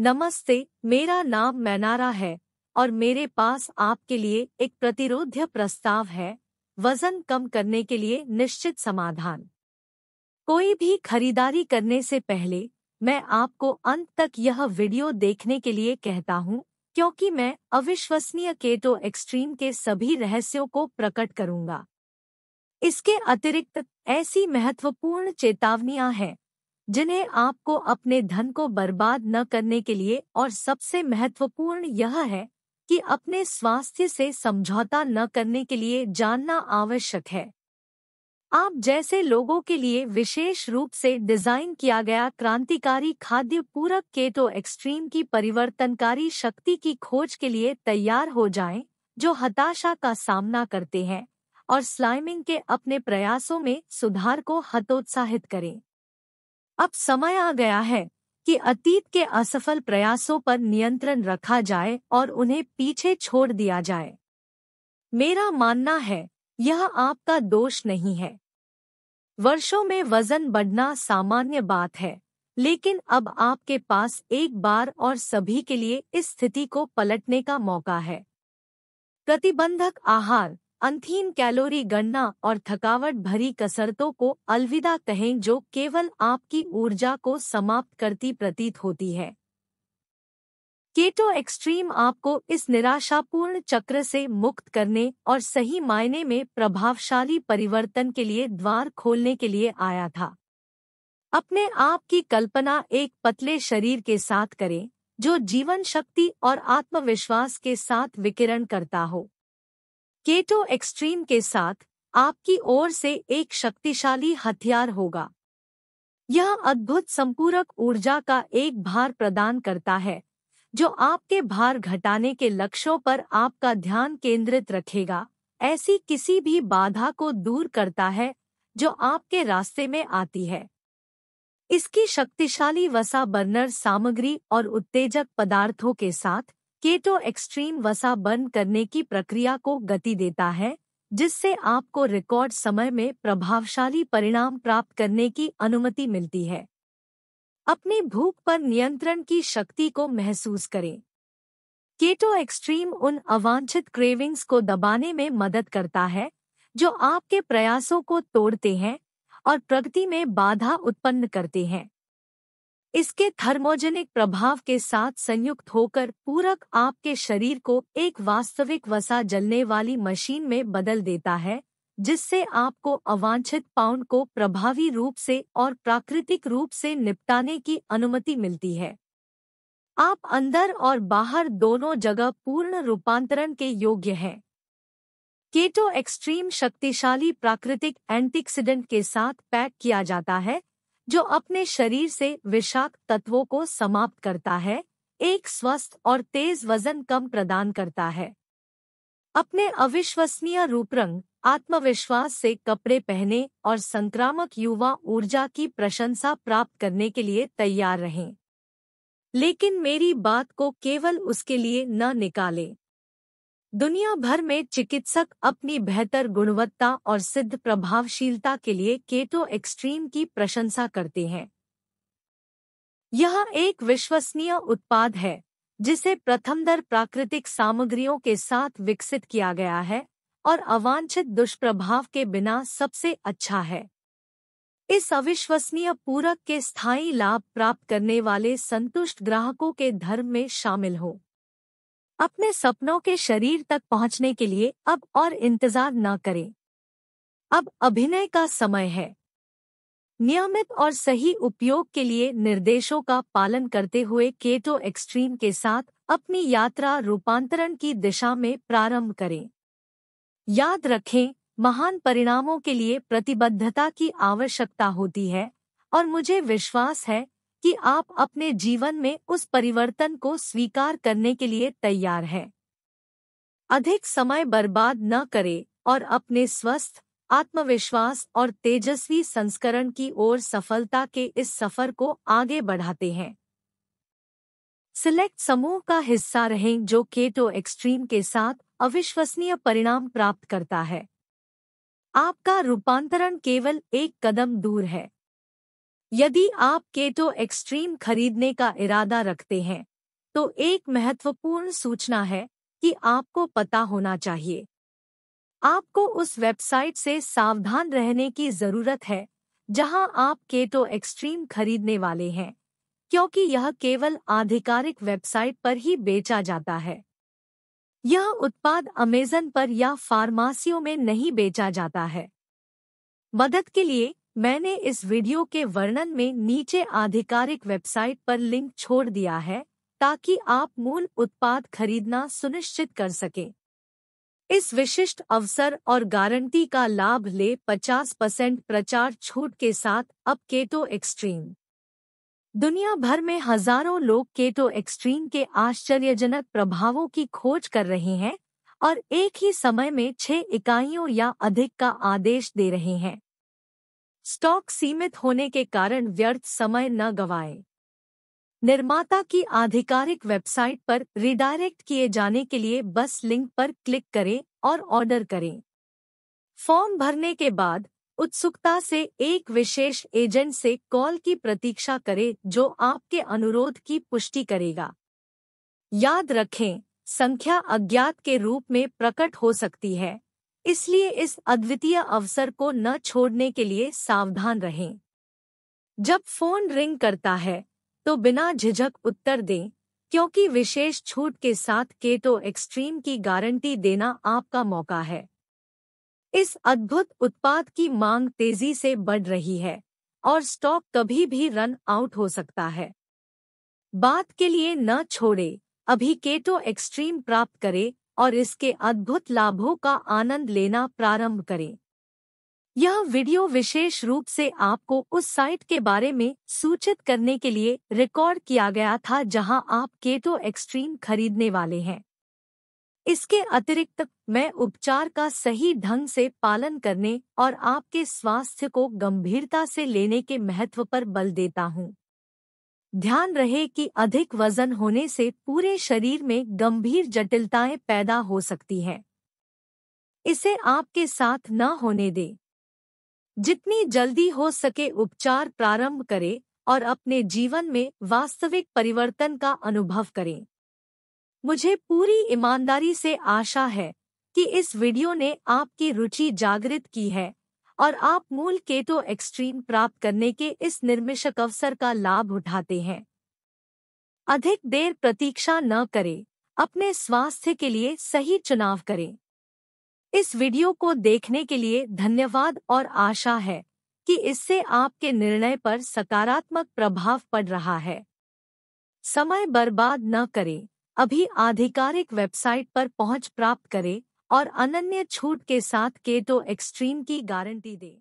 नमस्ते मेरा नाम मैनारा है और मेरे पास आपके लिए एक प्रतिरोध्य प्रस्ताव है वजन कम करने के लिए निश्चित समाधान कोई भी खरीदारी करने से पहले मैं आपको अंत तक यह वीडियो देखने के लिए कहता हूँ क्योंकि मैं अविश्वसनीय केटो एक्सट्रीम के सभी रहस्यों को प्रकट करूंगा इसके अतिरिक्त ऐसी महत्वपूर्ण चेतावनियां हैं जिन्हें आपको अपने धन को बर्बाद न करने के लिए और सबसे महत्वपूर्ण यह है कि अपने स्वास्थ्य से समझौता न करने के लिए जानना आवश्यक है आप जैसे लोगों के लिए विशेष रूप से डिजाइन किया गया क्रांतिकारी खाद्य पूरक केटो एक्सट्रीम की परिवर्तनकारी शक्ति की खोज के लिए तैयार हो जाएं, जो हताशा का सामना करते हैं और स्लाइमिंग के अपने प्रयासों में सुधार को हतोत्साहित करें अब समय आ गया है कि अतीत के असफल प्रयासों पर नियंत्रण रखा जाए और उन्हें पीछे छोड़ दिया जाए मेरा मानना है यह आपका दोष नहीं है वर्षों में वजन बढ़ना सामान्य बात है लेकिन अब आपके पास एक बार और सभी के लिए इस स्थिति को पलटने का मौका है प्रतिबंधक आहार अंथीन कैलोरी गणना और थकावट भरी कसरतों को अलविदा कहें जो केवल आपकी ऊर्जा को समाप्त करती प्रतीत होती है केटो एक्सट्रीम आपको इस निराशापूर्ण चक्र से मुक्त करने और सही मायने में प्रभावशाली परिवर्तन के लिए द्वार खोलने के लिए आया था अपने आप की कल्पना एक पतले शरीर के साथ करें जो जीवन शक्ति और आत्मविश्वास के साथ विकिरण करता हो केटो एक्सट्रीम के साथ आपकी ओर से एक शक्तिशाली हथियार होगा यह अद्भुत संपूरक ऊर्जा का एक भार प्रदान करता है जो आपके भार घटाने के लक्ष्यों पर आपका ध्यान केंद्रित रखेगा ऐसी किसी भी बाधा को दूर करता है जो आपके रास्ते में आती है इसकी शक्तिशाली वसा बर्नर सामग्री और उत्तेजक पदार्थों के साथ केटो एक्सट्रीम वसा बर्न करने की प्रक्रिया को गति देता है जिससे आपको रिकॉर्ड समय में प्रभावशाली परिणाम प्राप्त करने की अनुमति मिलती है अपनी भूख पर नियंत्रण की शक्ति को महसूस करें केटो एक्सट्रीम उन अवांछित क्रेविंग्स को दबाने में मदद करता है जो आपके प्रयासों को तोड़ते हैं और प्रगति में बाधा उत्पन्न करते हैं इसके थर्मोजेनिक प्रभाव के साथ संयुक्त होकर पूरक आपके शरीर को एक वास्तविक वसा जलने वाली मशीन में बदल देता है जिससे आपको अवांछित पाउंड को प्रभावी रूप से और प्राकृतिक रूप से निपटाने की अनुमति मिलती है आप अंदर और बाहर दोनों जगह पूर्ण रूपांतरण के योग्य हैं केटो एक्सट्रीम शक्तिशाली प्राकृतिक एंटीक्सीडेंट के साथ पैक किया जाता है जो अपने शरीर से विषाक्त तत्वों को समाप्त करता है एक स्वस्थ और तेज वजन कम प्रदान करता है अपने अविश्वसनीय रूपरंग आत्मविश्वास से कपड़े पहने और संक्रामक युवा ऊर्जा की प्रशंसा प्राप्त करने के लिए तैयार रहें लेकिन मेरी बात को केवल उसके लिए न निकालें दुनिया भर में चिकित्सक अपनी बेहतर गुणवत्ता और सिद्ध प्रभावशीलता के लिए केटो एक्सट्रीम की प्रशंसा करते हैं यह एक विश्वसनीय उत्पाद है जिसे प्रथम दर प्राकृतिक सामग्रियों के साथ विकसित किया गया है और अवांछित दुष्प्रभाव के बिना सबसे अच्छा है इस अविश्वसनीय पूरक के स्थायी लाभ प्राप्त करने वाले संतुष्ट ग्राहकों के धर्म में शामिल हों अपने सपनों के शरीर तक पहुंचने के लिए अब और इंतजार न करें अब अभिनय का समय है नियमित और सही उपयोग के लिए निर्देशों का पालन करते हुए केटो एक्सट्रीम के साथ अपनी यात्रा रूपांतरण की दिशा में प्रारंभ करें याद रखें महान परिणामों के लिए प्रतिबद्धता की आवश्यकता होती है और मुझे विश्वास है कि आप अपने जीवन में उस परिवर्तन को स्वीकार करने के लिए तैयार हैं अधिक समय बर्बाद न करें और अपने स्वस्थ आत्मविश्वास और तेजस्वी संस्करण की ओर सफलता के इस सफर को आगे बढ़ाते हैं सिलेक्ट समूह का हिस्सा रहें जो केटो एक्सट्रीम के साथ अविश्वसनीय परिणाम प्राप्त करता है आपका रूपांतरण केवल एक कदम दूर है यदि आप केटो एक्सट्रीम खरीदने का इरादा रखते हैं तो एक महत्वपूर्ण सूचना है कि आपको पता होना चाहिए आपको उस वेबसाइट से सावधान रहने की जरूरत है जहां आप केटो एक्सट्रीम खरीदने वाले हैं क्योंकि यह केवल आधिकारिक वेबसाइट पर ही बेचा जाता है यह उत्पाद अमेजन पर या फार्मासियों में नहीं बेचा जाता है मदद के लिए मैंने इस वीडियो के वर्णन में नीचे आधिकारिक वेबसाइट पर लिंक छोड़ दिया है ताकि आप मूल उत्पाद खरीदना सुनिश्चित कर सकें इस विशिष्ट अवसर और गारंटी का लाभ ले 50 परसेंट प्रचार छूट के साथ अब केटो एक्सट्रीम दुनिया भर में हजारों लोग केटो एक्सट्रीम के आश्चर्यजनक प्रभावों की खोज कर रहे हैं और एक ही समय में छह इकाइयों या अधिक का आदेश दे रहे हैं स्टॉक सीमित होने के कारण व्यर्थ समय न गवाएं। निर्माता की आधिकारिक वेबसाइट पर रिडायरेक्ट किए जाने के लिए बस लिंक पर क्लिक करें और ऑर्डर करें फॉर्म भरने के बाद उत्सुकता से एक विशेष एजेंट से कॉल की प्रतीक्षा करें जो आपके अनुरोध की पुष्टि करेगा याद रखें संख्या अज्ञात के रूप में प्रकट हो सकती है इसलिए इस अद्वितीय अवसर को न छोड़ने के लिए सावधान रहें जब फोन रिंग करता है तो बिना झिझक उत्तर दें क्योंकि विशेष छूट के साथ केटो एक्सट्रीम की गारंटी देना आपका मौका है इस अद्भुत उत्पाद की मांग तेजी से बढ़ रही है और स्टॉक कभी भी रन आउट हो सकता है बात के लिए न छोड़े अभी केटो एक्सट्रीम प्राप्त करे और इसके अद्भुत लाभों का आनंद लेना प्रारंभ करें यह वीडियो विशेष रूप से आपको उस साइट के बारे में सूचित करने के लिए रिकॉर्ड किया गया था जहां आप केटो एक्सट्रीम खरीदने वाले हैं इसके अतिरिक्त मैं उपचार का सही ढंग से पालन करने और आपके स्वास्थ्य को गंभीरता से लेने के महत्व पर बल देता हूं ध्यान रहे कि अधिक वजन होने से पूरे शरीर में गंभीर जटिलताएं पैदा हो सकती हैं इसे आपके साथ न होने दें जितनी जल्दी हो सके उपचार प्रारंभ करें और अपने जीवन में वास्तविक परिवर्तन का अनुभव करें मुझे पूरी ईमानदारी से आशा है कि इस वीडियो ने आपकी रुचि जागृत की है और आप मूल केटो तो एक्सट्रीम प्राप्त करने के इस निर्मिशक अवसर का लाभ उठाते हैं अधिक देर प्रतीक्षा न करें अपने स्वास्थ्य के लिए सही चुनाव करें इस वीडियो को देखने के लिए धन्यवाद और आशा है कि इससे आपके निर्णय पर सकारात्मक प्रभाव पड़ रहा है समय बर्बाद न करें अभी आधिकारिक वेबसाइट पर पहुंच प्राप्त करें और अनन्य छूट के साथ केटो एक्सट्रीम की गारंटी दें